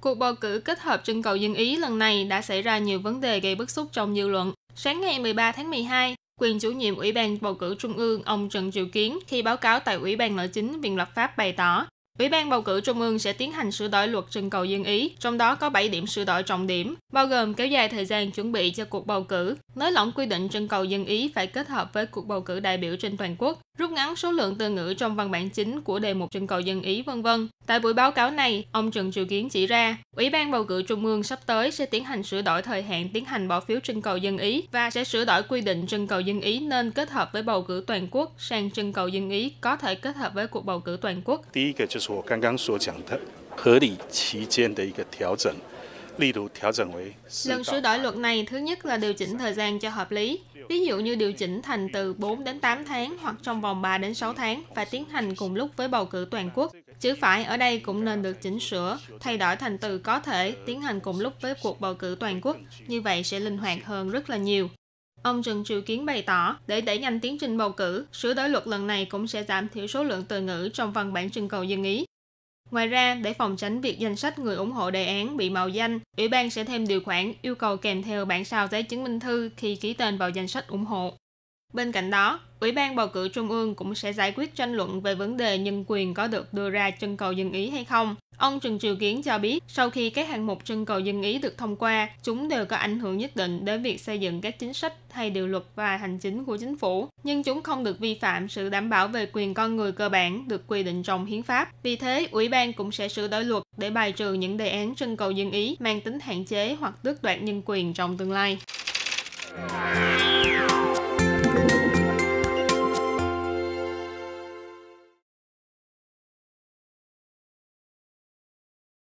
Cuộc bầu cử kết hợp trưng cầu dân Ý lần này đã xảy ra nhiều vấn đề gây bức xúc trong dư luận. Sáng ngày 13 tháng 12, quyền chủ nhiệm Ủy ban bầu cử Trung ương ông Trần Triều Kiến khi báo cáo tại Ủy ban Nội chính Viện Lập pháp bày tỏ, Ủy ban bầu cử Trung ương sẽ tiến hành sửa đổi luật trưng cầu dân ý, trong đó có 7 điểm sửa đổi trọng điểm, bao gồm kéo dài thời gian chuẩn bị cho cuộc bầu cử, nới lỏng quy định trưng cầu dân ý phải kết hợp với cuộc bầu cử đại biểu trên toàn quốc, rút ngắn số lượng từ ngữ trong văn bản chính của đề mục trưng cầu dân ý vân vân. Tại buổi báo cáo này, ông Trần Triều Kiến chỉ ra, Ủy ban bầu cử Trung ương sắp tới sẽ tiến hành sửa đổi thời hạn tiến hành bỏ phiếu trưng cầu dân ý và sẽ sửa đổi quy định trưng cầu dân ý nên kết hợp với bầu cử toàn quốc sang trưng cầu dân ý có thể kết hợp với cuộc bầu cử toàn quốc. Lần sửa đổi luật này thứ nhất là điều chỉnh thời gian cho hợp lý, ví dụ như điều chỉnh thành từ 4 đến 8 tháng hoặc trong vòng 3 đến 6 tháng và tiến hành cùng lúc với bầu cử toàn quốc. Chữ phải ở đây cũng nên được chỉnh sửa, thay đổi thành từ có thể tiến hành cùng lúc với cuộc bầu cử toàn quốc, như vậy sẽ linh hoạt hơn rất là nhiều. Ông Trần Triều Kiến bày tỏ, để đẩy nhanh tiến trình bầu cử, sửa đổi luật lần này cũng sẽ giảm thiểu số lượng từ ngữ trong văn bản trưng cầu dân ý, Ngoài ra, để phòng tránh việc danh sách người ủng hộ đề án bị mạo danh, Ủy ban sẽ thêm điều khoản yêu cầu kèm theo bản sao giấy chứng minh thư khi ký tên vào danh sách ủng hộ. Bên cạnh đó, Ủy ban bầu cử Trung ương cũng sẽ giải quyết tranh luận về vấn đề nhân quyền có được đưa ra trưng cầu dân ý hay không. Ông Trần Triều Kiến cho biết, sau khi các hạng mục trưng cầu dân ý được thông qua, chúng đều có ảnh hưởng nhất định đến việc xây dựng các chính sách hay điều luật và hành chính của chính phủ, nhưng chúng không được vi phạm sự đảm bảo về quyền con người cơ bản được quy định trong hiến pháp. Vì thế, ủy ban cũng sẽ sửa đổi luật để bài trừ những đề án trưng cầu dân ý mang tính hạn chế hoặc tước đoạt nhân quyền trong tương lai.